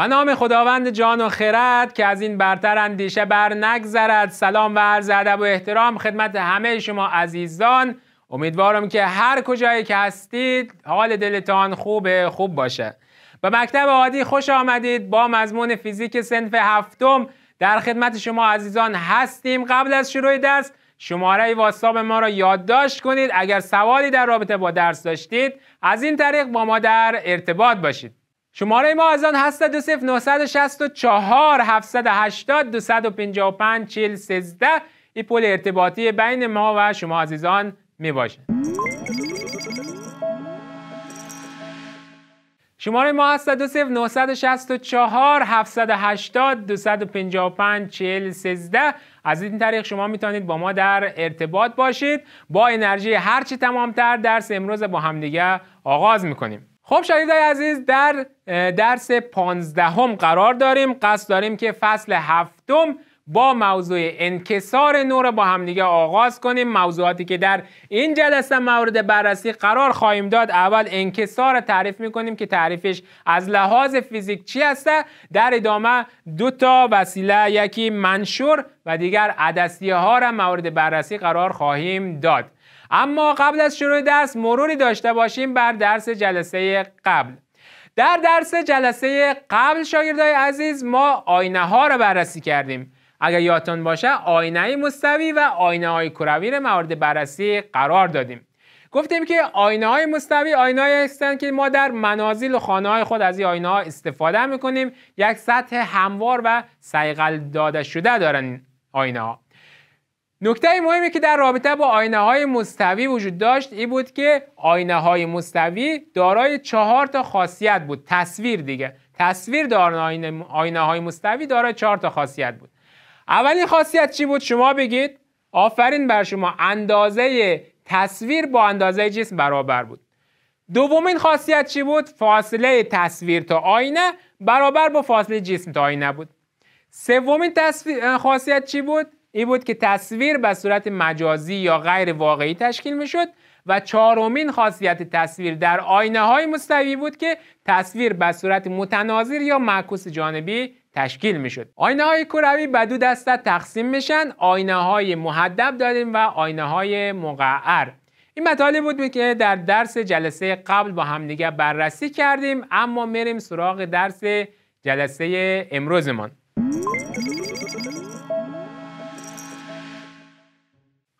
و نام خداوند جان و خرد که از این برتر اندیشه بر نگذرد سلام و عرض ادب و احترام خدمت همه شما عزیزان امیدوارم که هر کجایی که هستید حال دلتان خوب خوب باشه به مکتب عادی خوش آمدید با مضمون فیزیک سنف هفتم در خدمت شما عزیزان هستیم قبل از شروع درس شماره واتساپ ما را یادداشت کنید اگر سوالی در رابطه با درس داشتید از این طریق با ما در ارتباط باشید شماره ما از آن هست دو سف نو سد و شست و چهار هفتصد هشتاد دو و پنجا و پنج چل سزده ای پول ارتباطی بین ما و شما عزیزان می باشه شماره ما هست دو سف نو سد و شست و چهار هفتصد هشتاد دو و پنجا و پنج چل سزده از این طریق شما می توانید با ما در ارتباط باشید با انرژی هرچی تمامتر تر درس امروز با همدیگه آغاز می کنیم خب شنیدای عزیز در درس پانزدهم قرار داریم قصد داریم که فصل هفتم با موضوع انکسار نور با همدیگه آغاز کنیم موضوعاتی که در این جلسه مورد بررسی قرار خواهیم داد اول انکسار رو تعریف میکنیم که تعریفش از لحاظ فیزیک چی هسته در ادامه دو تا وسیله یکی منشور و دیگر عدسیه ها را مورد بررسی قرار خواهیم داد اما قبل از شروع درس مروری داشته باشیم بر درس جلسه قبل در درس جلسه قبل شاگردای عزیز ما آینه ها را بررسی کردیم اگر یادتون باشه آینه مستوی و آینه های کروی را مورد بررسی قرار دادیم گفتیم که آینه های مستوی آینه های هستند که ما در منازل و خانه های خود از این آینه ها استفاده میکنیم یک سطح هموار و سیقل داده شده دارن این آینه ها نکته مهمی که در رابطه با آینه های مستوی وجود داشت ای بود که آینه های مستوی دارای چهار تا خاصیت بود تصویر دیگه تصویر دار آینه های مستوی دارای چهار تا خاصیت بود اولین خاصیت چی بود شما بگید آفرین بر شما اندازه تصویر با اندازه جسم برابر بود دومین خاصیت چی بود فاصله تصویر تا آینه برابر با فاصله جسم تا آینه بود سومین خاصیت چی بود این بود که تصویر به صورت مجازی یا غیر واقعی تشکیل می شد و چهارمین خاصیت تصویر در آینه های مستوی بود که تصویر به صورت متناظر یا معکوس جانبی تشکیل میشد آینه های کروی به دو دسته تقسیم میشن آینه های محدب داریم و آینه های مقعر این مطالب بود که در درس جلسه قبل با همدیگه بررسی کردیم اما میریم سراغ درس جلسه امروزمان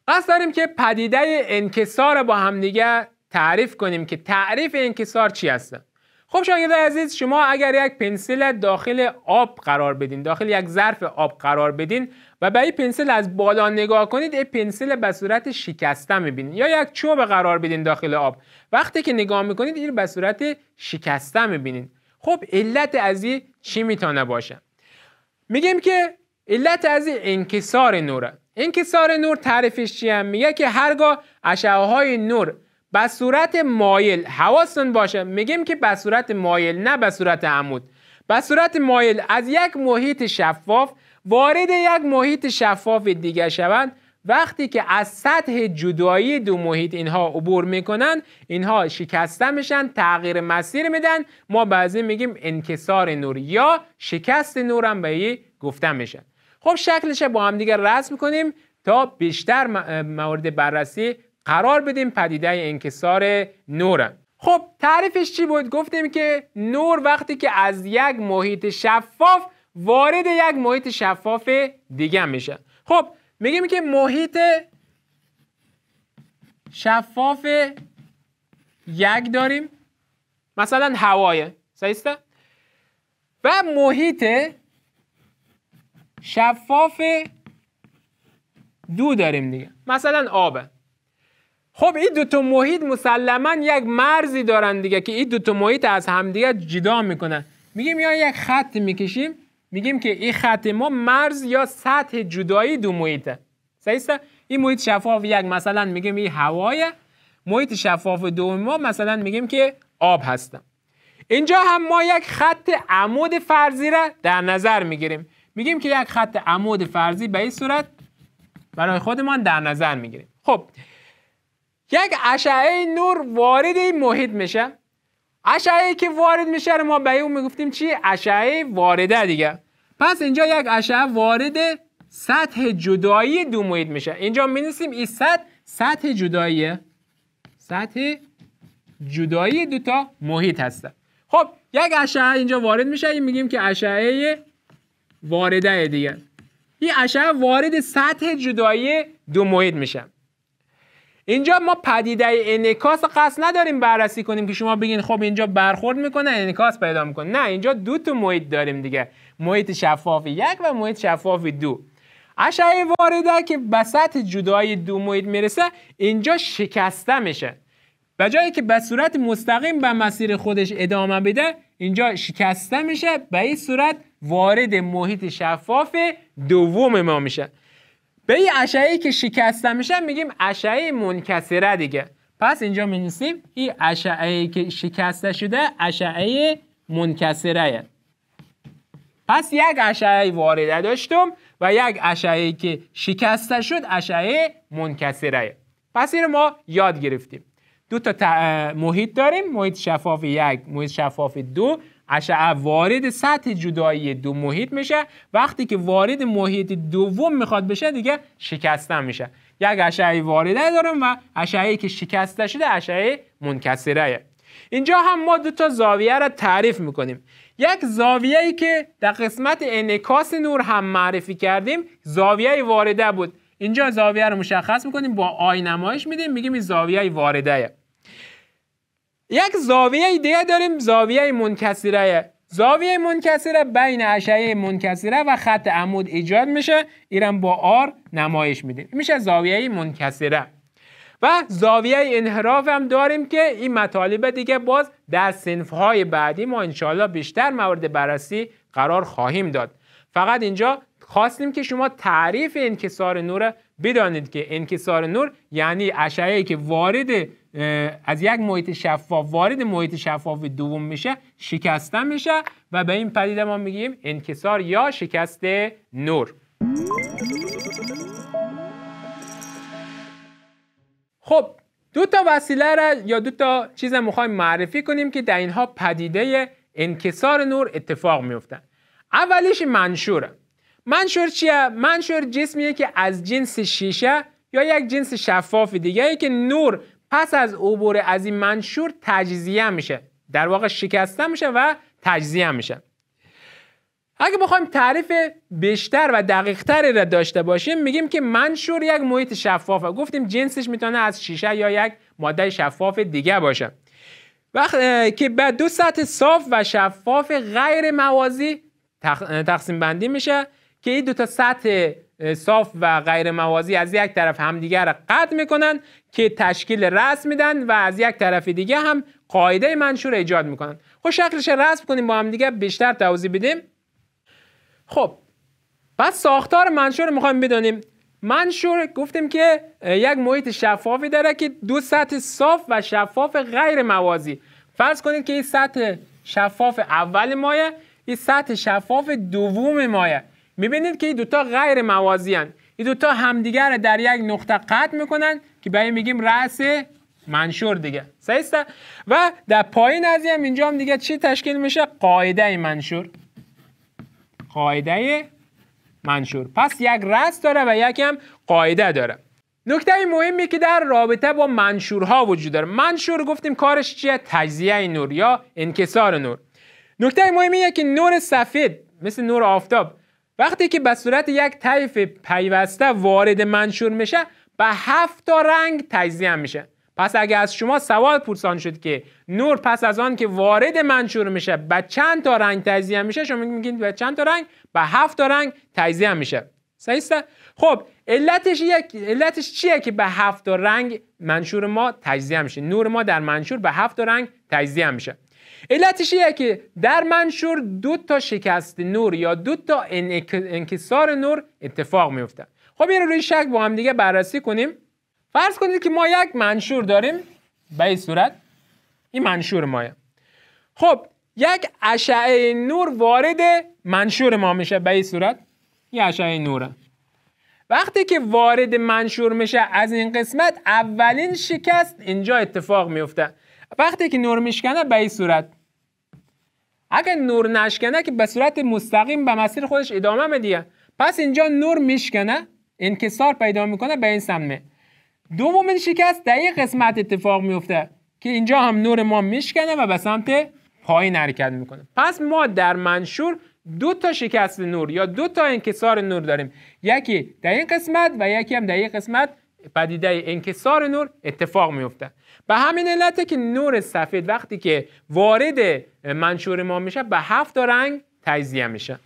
قصد داریم که پدیده انکسار با همدیگه تعریف کنیم که تعریف انکسار چی هستن خب شاگرد عزیز شما اگر یک پنسل داخل آب قرار بدین داخل یک ظرف آب قرار بدین و به این پنسل از بالا نگاه کنید این پنسل به صورت شکسته میبینید یا یک چوب قرار بدین داخل آب وقتی که نگاه میکنید این به صورت شکسته میبینید خب علت از این چی میتونه باشه میگیم که علت از این انکسار نوره انکسار نور تعریفش چیه میگه که هرگاه اشعه های نور به صورت مایل حواستون باشه میگیم که به صورت مایل نه به صورت عمود به صورت مایل از یک محیط شفاف وارد یک محیط شفاف دیگه شوند وقتی که از سطح جدایی دو محیط اینها عبور میکنن اینها شکسته میشن تغییر مسیر میدن ما بعضی میگیم انکسار نور یا شکست نور هم به گفته میشن خب شکلش با هم دیگه رسم کنیم تا بیشتر مورد بررسی قرار بدیم پدیده انکسار نورم خب تعریفش چی بود گفتیم که نور وقتی که از یک محیط شفاف وارد یک محیط شفاف دیگه میشه خب میگیم که محیط شفاف یک داریم مثلا هوایه صحیحسته؟ و محیط شفاف دو داریم دیگه مثلا آب. خب این دوتا محیط مسلما یک مرزی دارن دیگه که این تا محیط از همدیگه جدا میکنن میگیم یا یک خط میکشیم میگیم که این خط ما مرز یا سطح جدایی دو محیطه صحیح این محیط شفاف یک مثلا میگیم این هوای محیط شفاف دوم ما مثلا میگیم که آب هستم اینجا هم ما یک خط عمود فرضی را در نظر میگیریم میگیم که یک خط عمود فرضی به این صورت برای خودمان در نظر میگیریم خب یک اشعه نور وارد این محیط میشه اشعه که وارد میشه رو ما به اون میگفتیم چی اشعه وارده دیگه پس اینجا یک اشعه وارد سطح جدایی دو محیط میشه اینجا مینویسیم این سطح سطح جداییه سطح جدایی دو تا محیط هستن خب یک اشعه اینجا وارد میشه این میگیم که اشعه وارده دیگه این اشعه وارد سطح جدایی دو محیط میشه اینجا ما پدیده انکاس قصد نداریم بررسی کنیم که شما بگین خب اینجا برخورد میکنه انکاس پیدا میکنه نه اینجا دو تا محیط داریم دیگه محیط شفاف یک و محیط شفاف دو اشعه وارده که به سطح جدایی دو محیط میرسه اینجا شکسته میشه به جایی که به صورت مستقیم به مسیر خودش ادامه بده اینجا شکسته میشه به این صورت وارد محیط شفاف دوم ما میشن به این اشعه که شکسته میشن میگیم اشعه منکسره دیگه پس اینجا می این اشعه که شکسته شده اشعه منکسره پس یک اشعه وارده داشتم و یک اشعه که شکسته شد اشعه منکسره پس این ما یاد گرفتیم دو تا محیط داریم محیط شفاف یک محیط شفاف دو اشعه وارد سطح جدایی دو محیط میشه وقتی که وارد محیط دوم میخواد بشه دیگه شکستن میشه یک اشعه وارده دارم و اشعه که شکسته شده اشعه منکسره اینجا هم ما دو تا زاویه را تعریف میکنیم یک زاویه که در قسمت انکاس نور هم معرفی کردیم زاویه وارده بود اینجا زاویه رو مشخص میکنیم با آینمایش میدیم میگیم این زاویه وارده یک زاویه دیگه داریم زاویه منکسیره زاویه منکسیره بین اشعه منکسیره و خط عمود ایجاد میشه ایران با آر نمایش میدیم میشه زاویه منکسیره و زاویه انحراف هم داریم که این مطالب دیگه باز در های بعدی ما انشاءالله بیشتر مورد بررسی قرار خواهیم داد فقط اینجا خواستیم که شما تعریف انکسار نور بدانید که انکسار نور یعنی اشعه که وارد از یک محیط شفاف وارد محیط شفاف دوم میشه شکسته میشه و به این پدیده ما میگیم انکسار یا شکست نور خب دو تا وسیله را یا دو تا چیز میخوایم معرفی کنیم که در اینها پدیده انکسار نور اتفاق میفتن اولیش منشوره منشور چیه؟ منشور جسمیه که از جنس شیشه یا یک جنس شفاف ای یعنی که نور پس از عبور از این منشور تجزیه میشه در واقع شکسته میشه و تجزیه میشه اگه بخوایم تعریف بیشتر و دقیقتری را داشته باشیم میگیم که منشور یک محیط شفافه گفتیم جنسش میتونه از شیشه یا یک ماده شفاف دیگه باشه وقت که به دو سطح صاف و شفاف غیر موازی تقسیم بندی میشه که این دو تا سطح صاف و غیر موازی از یک طرف همدیگر را قطع میکنن که تشکیل رسم میدن و از یک طرف دیگه هم قاعده منشور ایجاد میکنن خب شکلش رسم کنیم با همدیگه بیشتر توضیح بدیم خب بعد ساختار منشور میخوایم بدانیم منشور گفتیم که یک محیط شفافی داره که دو سطح صاف و شفاف غیر موازی فرض کنید که این سطح شفاف اول مایه این سطح شفاف دوم مایه میبینید که این دوتا غیر موازی هن. این دوتا همدیگر در یک نقطه قطع میکنن که به میگیم رأس منشور دیگه صحیح و در پایین از اینجا هم دیگه چی تشکیل میشه قاعده منشور قاعده منشور پس یک رأس داره و یک هم قاعده داره نکته مهمی که در رابطه با منشورها وجود داره منشور گفتیم کارش چیه تجزیه نور یا انکسار نور نکته مهمی که نور سفید مثل نور آفتاب وقتی که به صورت یک طیف پیوسته وارد منشور میشه به هفت تا رنگ تجزیه میشه پس اگر از شما سوال پرسان شد که نور پس از آن که وارد منشور میشه به چند تا رنگ تجزیه میشه شما میگید به چند تا رنگ به هفت تا رنگ تجزیه میشه صحیح خب علتش یک علتش چیه که به هفت تا رنگ منشور ما تجزیه میشه نور ما در منشور به هفت تا رنگ تجزیه میشه علتش اینه که در منشور دو تا شکست نور یا دو تا انکسار نور اتفاق میفته خب این رو روی شک با هم دیگه بررسی کنیم فرض کنید که ما یک منشور داریم به این صورت این منشور ماه خب یک اشعه نور وارد منشور ما میشه به این صورت این اشعه نوره وقتی که وارد منشور میشه از این قسمت اولین شکست اینجا اتفاق میفته وقتی که نور میشکنه به این صورت اگه نور نشکنه که به صورت مستقیم به مسیر خودش ادامه میده پس اینجا نور میشکنه انکسار پیدا میکنه به این سمت. دومین شکست در این قسمت اتفاق میفته که اینجا هم نور ما میشکنه و به سمت پایین حرکت میکنه پس ما در منشور دو تا شکست نور یا دو تا انکسار نور داریم یکی در این قسمت و یکی هم در این قسمت پدیده انکسار نور اتفاق میفته به همین علت که نور سفید وقتی که وارد منشور ما میشه به هفت رنگ تجزیه میشه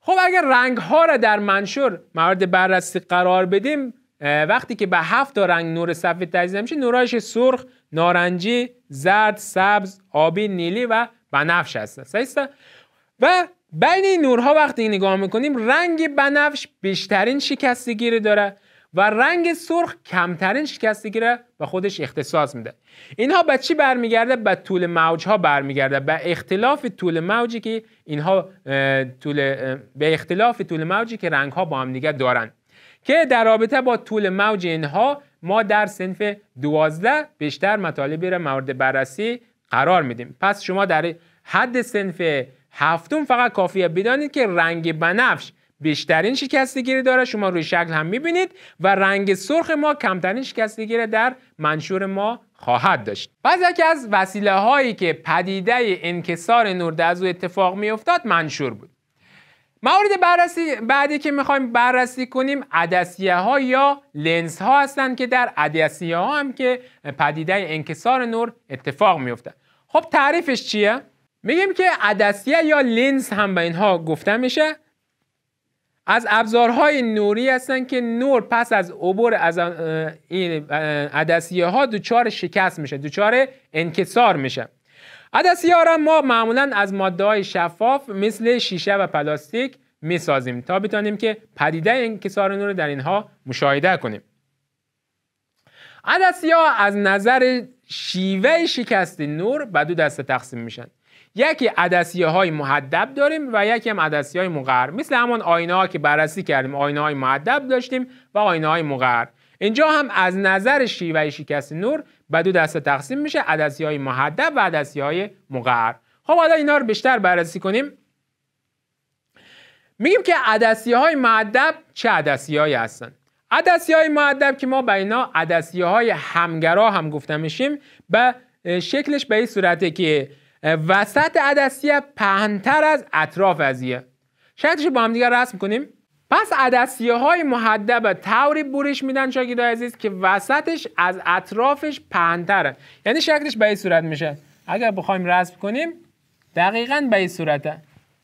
خب اگر رنگ ها را در منشور مورد بررسی قرار بدیم وقتی که به هفت رنگ نور سفید تجزیه میشه نورایش سرخ، نارنجی، زرد، سبز، آبی، نیلی و بنفش هستن سیسته و بین این نورها وقتی نگاه میکنیم رنگ بنفش بیشترین شکستگی رو داره و رنگ سرخ کمترین شکستگی را به خودش اختصاص میده اینها به چی برمیگرده به طول موج ها برمیگرده به اختلاف طول موجی که اینها طول به اختلاف طول موجی که رنگ ها با هم دیگه دارن که در رابطه با طول موج اینها ما در سنف 12 بیشتر مطالبی را مورد بررسی قرار میدیم پس شما در حد سنف هفتم فقط کافیه بدانید که رنگ بنفش بیشترین شکستگیری داره شما روی شکل هم میبینید و رنگ سرخ ما کمترین شکستگی در منشور ما خواهد داشت یکی از وسیله هایی که پدیده انکسار نور از او اتفاق میافتاد منشور بود مورد بررسی بعدی که میخوایم بررسی کنیم عدسیه ها یا لنز ها هستند که در عدسیه ها هم که پدیده انکسار نور اتفاق میافتد خب تعریفش چیه میگیم که عدسیه یا لنز هم به اینها گفته میشه از ابزارهای نوری هستن که نور پس از عبور از این عدسیه ها دوچار شکست میشه دوچار انکسار میشه عدسیه ها را ما معمولا از ماده های شفاف مثل شیشه و پلاستیک میسازیم تا بتانیم که پدیده انکسار نور در اینها مشاهده کنیم عدسیه ها از نظر شیوه شکست نور به دو دسته تقسیم میشن یکی عدسیه های محدب داریم و یکی هم عدسیه های مقر مثل همان آینه ها که بررسی کردیم آینه های محدب داشتیم و آینه های مقر اینجا هم از نظر شیوه شکست نور به دو دسته تقسیم میشه عدسی های محدب و عدسی های مقر خب حالا اینا رو بیشتر بررسی کنیم میگیم که عدسیه های محدب چه عدسیه های هستن عدسی های معدب که ما به اینا عدسی های همگرا هم گفته میشیم به شکلش به این صورته که وسط عدسی پهنتر از اطراف ازیه شاید با هم دیگه رسم کنیم پس عدسیه های محدب توری بورش میدن شاگیده عزیز که وسطش از اطرافش پهنتره یعنی شکلش به این صورت میشه اگر بخوایم رسم کنیم دقیقا به این صورته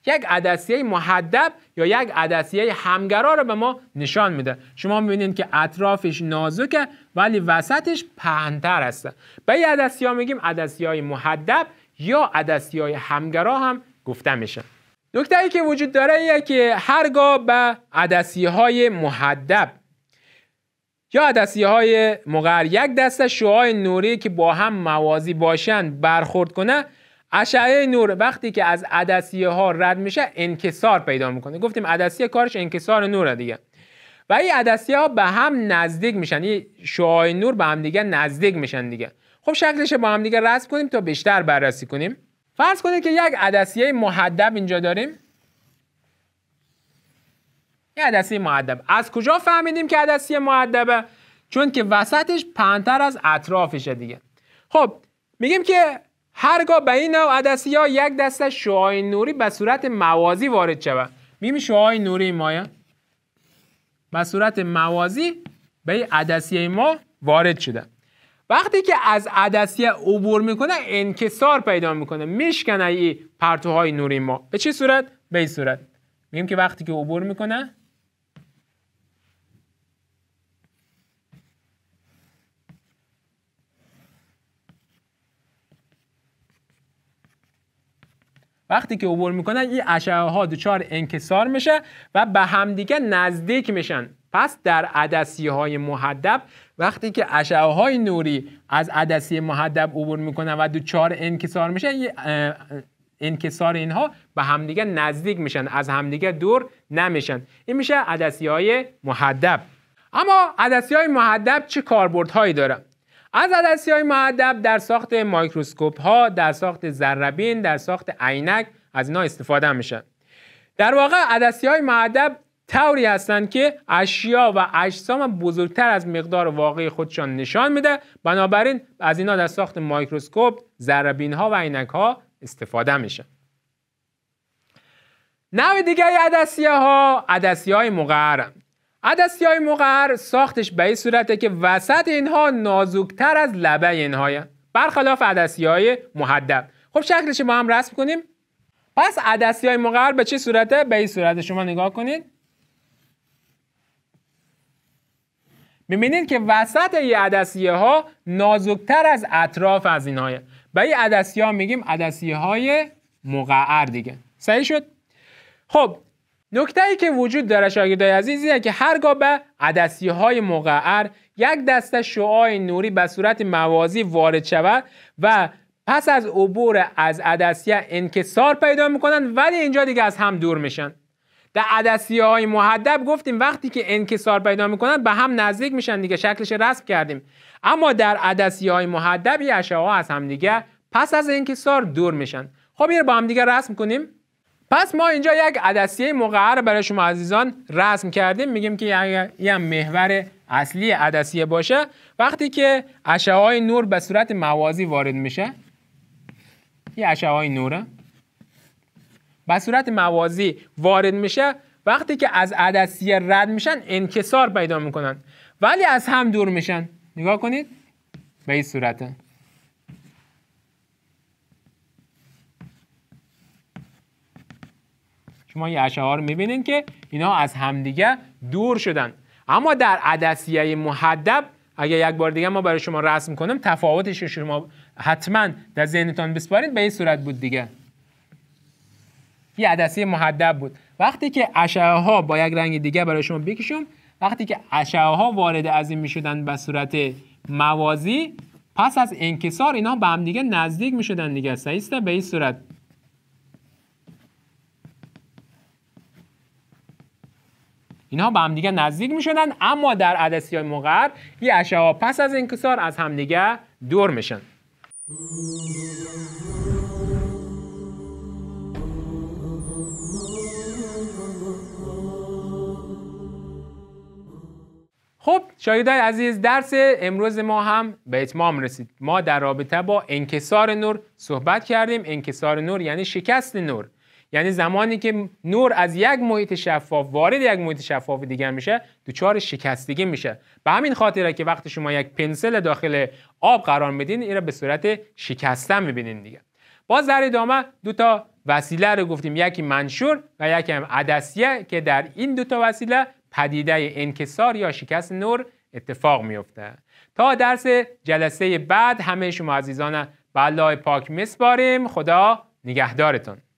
یک عدسیه محدب یا یک عدسیه همگرا رو به ما نشان میده شما میبینید که اطرافش نازکه ولی وسطش پهنتر هسته به این عدسیه میگیم عدسیه های محدب یا عدسی های همگرا هم گفته میشن نکته ای که وجود داره اینه که هرگاه به عدسی های محدب یا عدسی های مقر یک دسته شعاع نوری که با هم موازی باشند برخورد کنه اشعه نور وقتی که از عدسیه ها رد میشه انکسار پیدا میکنه گفتیم عدسیه کارش انکسار نوره دیگه و این عدسی ها به هم نزدیک میشن این شعاع نور به هم دیگه نزدیک میشن دیگه خب شکلش با هم دیگه رسم کنیم تا بیشتر بررسی کنیم فرض کنید که یک عدسیه محدب اینجا داریم یه عدسیه محدب از کجا فهمیدیم که عدسیه محدبه؟ چون که وسطش پهنتر از اطرافشه دیگه خب میگیم که هرگاه به این نوع عدسی ها یک دسته شعاع نوری به صورت موازی وارد شود میگیم شعاع نوری مایه؟ به صورت موازی به عدسیه ما وارد شده وقتی که از عدسیه عبور میکنه انکسار پیدا میکنه میشکنه ای پرتوهای نوری ما به چه صورت به این صورت میگیم که وقتی که عبور میکنه وقتی که عبور میکنن این اشعه ها دچار انکسار میشه و به همدیگه نزدیک میشن پس در عدسی های محدب وقتی که اشعه های نوری از عدسی محدب عبور میکنن و دو چهار انکسار میشن انکسار اینها به همدیگه نزدیک میشن از همدیگه دور نمیشن این میشه عدسی های محدب اما عدسی های محدب چه کاربردهایی داره از عدسی های محدب در ساخت مایکروسکوپ ها، در ساخت زربین در ساخت عینک از اینا استفاده میشن در واقع عدسی های معدب طوری هستند که اشیا و اجسام بزرگتر از مقدار واقعی خودشان نشان میده بنابراین از اینا در ساخت مایکروسکوپ ذربین ها و عینک ها استفاده میشه نوع دیگه عدسیه ها عدسیه های مقعرن عدسی های مقعر ساختش به این صورته که وسط اینها نازکتر از لبه اینها برخلاف عدسی های محدب خب شکلش ما هم رسم کنیم پس عدسی های مقعر به چه صورته به این صورت شما نگاه کنید میبینید که وسط این عدسیه ها نازکتر از اطراف از های. به این عدسیه ها میگیم عدسیه های مقعر دیگه صحیح شد خب نکته ای که وجود داره شاگردای عزیز اینه که هرگاه به عدسیه های مقعر یک دسته شعاع نوری به صورت موازی وارد شود و پس از عبور از عدسیه انکسار پیدا میکنن ولی اینجا دیگه از هم دور میشن در عدسیه های محدب گفتیم وقتی که انکسار پیدا میکنن به هم نزدیک میشن دیگه شکلش رسم کردیم اما در عدسیه های محدب یه ها از دیگه پس از انکسار دور میشن خب یه رو با همدیگه رسم کنیم پس ما اینجا یک عدسیه مقعر برای شما عزیزان رسم کردیم میگیم که اگر یه محور اصلی عدسیه باشه وقتی که اشعه های نور به صورت موازی وارد میشه یه اشعه های نوره به صورت موازی وارد میشه وقتی که از عدسیه رد میشن انکسار پیدا میکنن ولی از هم دور میشن نگاه کنید به این صورته شما یه اشعه رو میبینین که اینا از همدیگه دور شدن اما در عدسیه محدب اگه یک بار دیگه ما برای شما رسم کنم تفاوتش شما حتما در ذهنتان بسپارید به این صورت بود دیگه یه عدسی محدب بود وقتی که اشعه ها با یک رنگ دیگه برای شما بکشم وقتی که اشعه ها وارد از این میشدن به صورت موازی پس از انکسار اینا به هم دیگه نزدیک میشدن دیگه سعیسته به این صورت اینها به هم دیگه نزدیک میشدن اما در عدسی های مقر یه اشعه پس از انکسار از همدیگه دور میشن خب شاهدای عزیز درس امروز ما هم به اتمام رسید ما در رابطه با انکسار نور صحبت کردیم انکسار نور یعنی شکست نور یعنی زمانی که نور از یک محیط شفاف وارد یک محیط شفاف دیگر میشه دچار شکستگی میشه به همین خاطره که وقتی شما یک پنسل داخل آب قرار میدین این را به صورت شکستن میبینین دیگه باز در ادامه دو تا وسیله رو گفتیم یکی منشور و یکی هم عدسیه که در این دو تا وسیله پدیده انکسار یا شکست نور اتفاق میفته تا درس جلسه بعد همه شما عزیزان به الله پاک میسپاریم خدا نگهدارتون